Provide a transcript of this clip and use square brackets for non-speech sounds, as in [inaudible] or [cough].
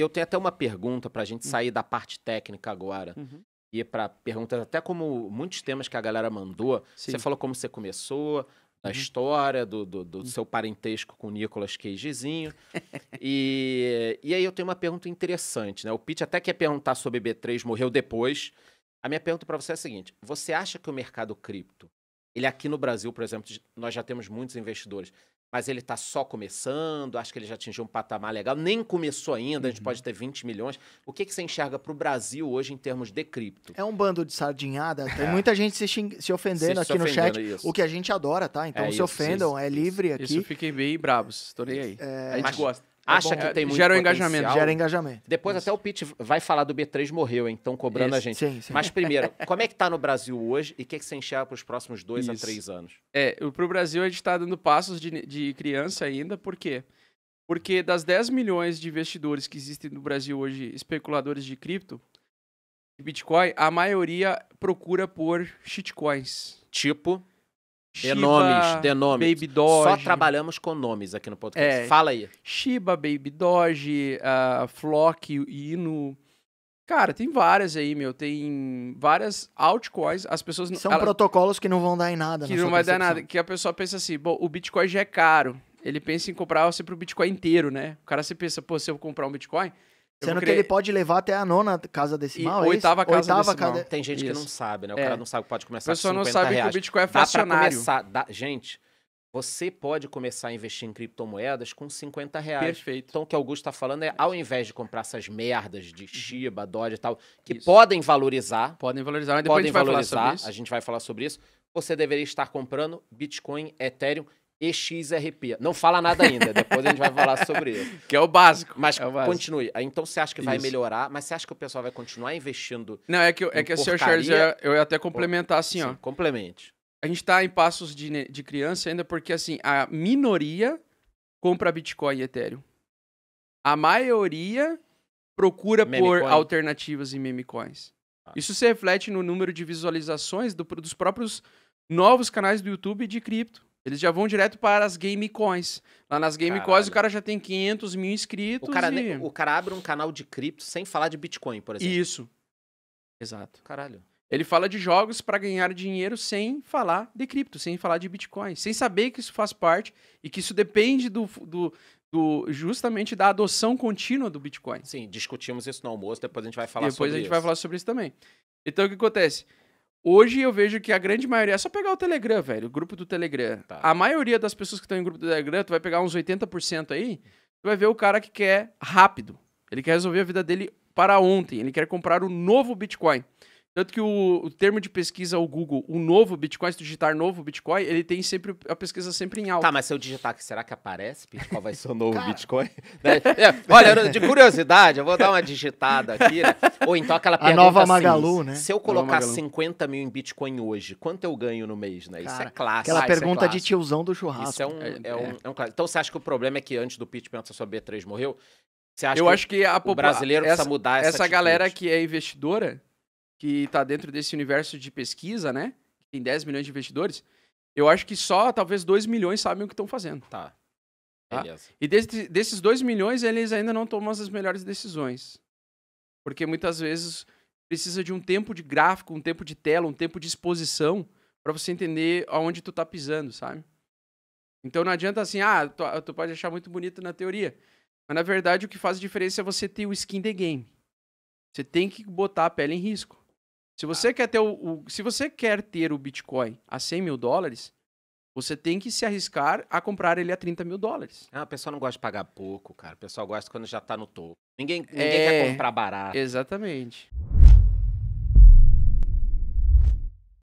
eu tenho até uma pergunta para a gente hum. sair da parte técnica agora. Uhum. E é para perguntas, até como muitos temas que a galera mandou, Sim. você falou como você começou, da uhum. história, do, do, do uhum. seu parentesco com o Nicolas Cagezinho. [laughs] e, e aí eu tenho uma pergunta interessante, né? O Pete até quer perguntar sobre B3, morreu depois. A minha pergunta para você é a seguinte: você acha que o mercado cripto, ele aqui no Brasil, por exemplo, nós já temos muitos investidores, mas ele está só começando, acho que ele já atingiu um patamar legal, nem começou ainda, uhum. a gente uhum. pode ter 20 milhões. O que, que você enxerga para o Brasil hoje em termos de cripto? É um bando de sardinhada, tem é. muita gente se, se ofendendo se aqui se no chat, isso. o que a gente adora, tá? Então é se isso, ofendam, isso, é livre aqui. Isso, fiquem bem bravos, estou nem aí. É, a gente mas, gosta. É acha que é, tem muito Gera um engajamento. Gera engajamento. Depois Isso. até o Pete vai falar do B3 morreu, então cobrando Isso. a gente. Sim, sim. Mas primeiro, [laughs] como é que está no Brasil hoje e o que, é que você enxerga para os próximos dois Isso. a três anos? É, para o Brasil a gente está dando passos de, de criança ainda, por quê? Porque das 10 milhões de investidores que existem no Brasil hoje, especuladores de cripto, de Bitcoin, a maioria procura por shitcoins. Tipo? Shiba, denomes, nomes, dê nomes. Baby Doge. Só trabalhamos com nomes aqui no podcast. É, Fala aí. Shiba, Baby Doge, uh, Flock, Inu. Cara, tem várias aí, meu. Tem várias altcoins. As pessoas São protocolos que não vão dar em nada. Que não vai percepção. dar nada. Que a pessoa pensa assim, bom, o Bitcoin já é caro. Ele pensa em comprar sempre o Bitcoin inteiro, né? O cara se pensa, pô, se eu comprar um Bitcoin, Sendo que ele pode levar até a nona casa decimal, e, é oitava casa oitava decimal. Casa... Tem gente isso. que não sabe, né? O é. cara não sabe pode começar com 50 reais. A pessoa não sabe reais. que o Bitcoin é fracionário. Começar... Dá... Gente, você pode começar a investir em criptomoedas com 50 reais. Perfeito. Então, o que o Augusto está falando é, ao invés de comprar essas merdas de uhum. Shiba, Dodge e tal, que isso. podem valorizar... Podem valorizar, mas depois podem a gente vai valorizar, falar sobre isso. A gente vai falar sobre isso. Você deveria estar comprando Bitcoin, Ethereum EXRP. Não fala nada ainda, depois a gente vai falar sobre ele. [laughs] Que é o básico. Mas é o básico. continue. Então você acha que vai Isso. melhorar, mas você acha que o pessoal vai continuar investindo? Não, é que, é que assim, porcaria? a Charles, eu ia até complementar assim, Sim, ó. Complemente. A gente está em passos de, de criança ainda porque, assim, a minoria compra Bitcoin e Ethereum. A maioria procura meme por coin. alternativas em meme coins. Ah. Isso se reflete no número de visualizações do, dos próprios novos canais do YouTube de cripto. Eles já vão direto para as Game Coins. Lá nas Game Caralho. Coins o cara já tem 500 mil inscritos. O cara, e... o cara abre um canal de cripto sem falar de Bitcoin, por exemplo. Isso. Exato. Caralho. Ele fala de jogos para ganhar dinheiro sem falar de cripto, sem falar de Bitcoin, sem saber que isso faz parte e que isso depende do, do, do justamente da adoção contínua do Bitcoin. Sim, discutimos isso no almoço, depois a gente vai falar depois sobre isso. Depois a gente isso. vai falar sobre isso também. Então o que acontece? Hoje eu vejo que a grande maioria. É só pegar o Telegram, velho, o grupo do Telegram. Tá. A maioria das pessoas que estão em grupo do Telegram, tu vai pegar uns 80% aí, tu vai ver o cara que quer rápido. Ele quer resolver a vida dele para ontem. Ele quer comprar o um novo Bitcoin. Tanto que o, o, termo de pesquisa, o Google, o novo Bitcoin, se tu digitar novo Bitcoin, ele tem sempre a pesquisa sempre em alta. Tá, mas se eu digitar que será que aparece? Qual vai ser o novo [laughs] Bitcoin? [laughs] Né? É, olha, de curiosidade, eu vou dar uma digitada aqui, né? Ou então aquela pergunta a nova assim, Magalu, assim, né? se eu colocar 50 mil em Bitcoin hoje, quanto eu ganho no mês, né? Isso é clássico. Aquela ah, pergunta é clássico. de tiozão do churrasco. Isso é um, é, é, um, é. é um clássico. Então você acha que o problema é que antes do Pitman, essa sua B3 morreu? Você acha eu que acho que a o brasileiro essa, precisa mudar essa Essa atitude? galera que é investidora que está dentro desse universo de pesquisa, né? Tem 10 milhões de investidores. Eu acho que só talvez 2 milhões sabem o que estão fazendo. Tá. tá? E desse, desses 2 milhões, eles ainda não tomam as melhores decisões. Porque muitas vezes precisa de um tempo de gráfico, um tempo de tela, um tempo de exposição para você entender aonde tu tá pisando, sabe? Então não adianta assim, ah, tu, tu pode achar muito bonito na teoria. Mas na verdade o que faz diferença é você ter o skin the game. Você tem que botar a pele em risco. Se você ah. quer ter o, o, se você quer ter o Bitcoin a 100 mil dólares, você tem que se arriscar a comprar ele a 30 mil dólares. Ah, o pessoal não gosta de pagar pouco, cara. O pessoal gosta quando já tá no topo. Ninguém, ninguém é, quer comprar barato. Exatamente.